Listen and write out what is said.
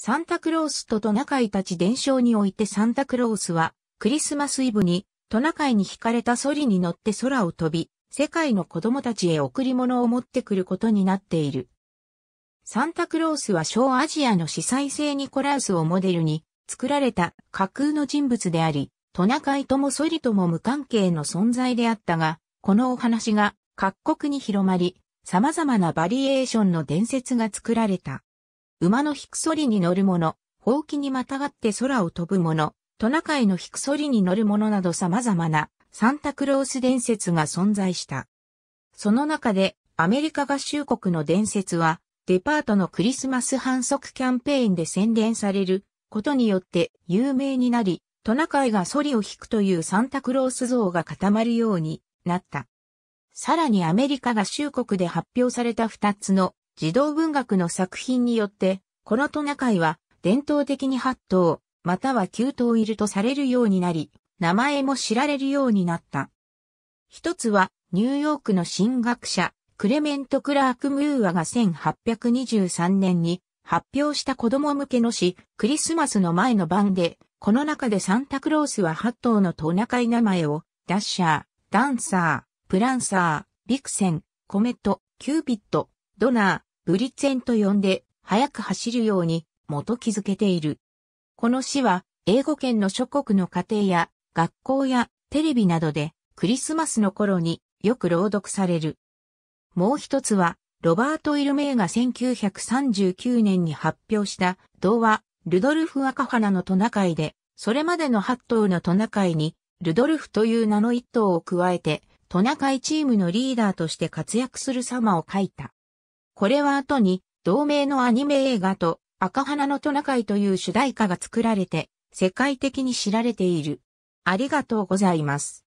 サンタクロースとトナカイたち伝承においてサンタクロースは、クリスマスイブに、トナカイに惹かれたソリに乗って空を飛び、世界の子供たちへ贈り物を持ってくることになっている。サンタクロースは小アジアの司祭性ニコラウスをモデルに作られた架空の人物であり、トナカイともソリとも無関係の存在であったが、このお話が各国に広まり、様々なバリエーションの伝説が作られた。馬のひくそりに乗る者、ほうきにまたがって空を飛ぶ者、トナカイのひくそりに乗る者など様々なサンタクロース伝説が存在した。その中でアメリカ合衆国の伝説はデパートのクリスマス反則キャンペーンで宣伝されることによって有名になり、トナカイがソリを引くというサンタクロース像が固まるようになった。さらにアメリカ合衆国で発表された2つの児童文学の作品によって、このトナカイは伝統的に8頭、または9頭いるとされるようになり、名前も知られるようになった。一つは、ニューヨークの新学者、クレメント・クラーク・ムーアが1823年に発表した子供向けの詩、クリスマスの前の晩で、この中でサンタクロースは8頭のトナカイ名前を、ダッシャー、ダンサー、プランサー、ビクセン、コメット、キューピット、ドナー、ブリッツェンと呼んで、速く走るように、元気づけている。この詩は、英語圏の諸国の家庭や、学校や、テレビなどで、クリスマスの頃によく朗読される。もう一つは、ロバート・イルメイが1939年に発表した童話、ルドルフ・赤花のトナカイで、それまでの8頭のトナカイに、ルドルフという名の1頭を加えて、トナカイチームのリーダーとして活躍する様を書いた。これは後に、同名のアニメ映画と、赤花のトナカイという主題歌が作られて、世界的に知られている。ありがとうございます。